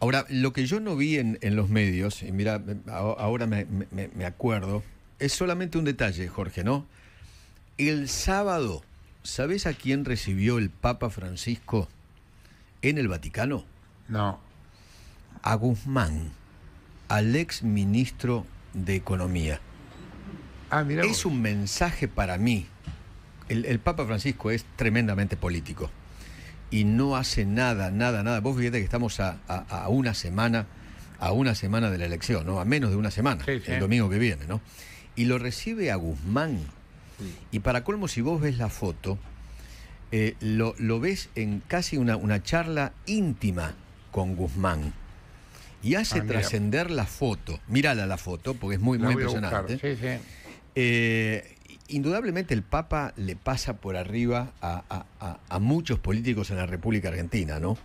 Ahora, lo que yo no vi en, los medios, y mira, ahora me, acuerdo, es solamente un detalle, Jorge, ¿no? El sábado, sabes a quién recibió el Papa Francisco en el Vaticano? No. A Guzmán, al ex ministro de Economía. Ah, mira. Es un mensaje para mí. el, el Papa Francisco es tremendamente político y no hace nada, nada, nada. Vos fíjate que estamos a, una semana, a una semana de la elección, ¿no? A menos de una semana, el domingo que viene, ¿no? Y lo recibe a Guzmán. Y para colmo, si vos ves la foto, eh, lo, ves en casi una, una, charla íntima con Guzmán. Y hace ah, trascender la foto. Mírala la foto, porque es muy, muy impresionante indudablemente el Papa le pasa por arriba a, muchos políticos en la República Argentina, ¿no?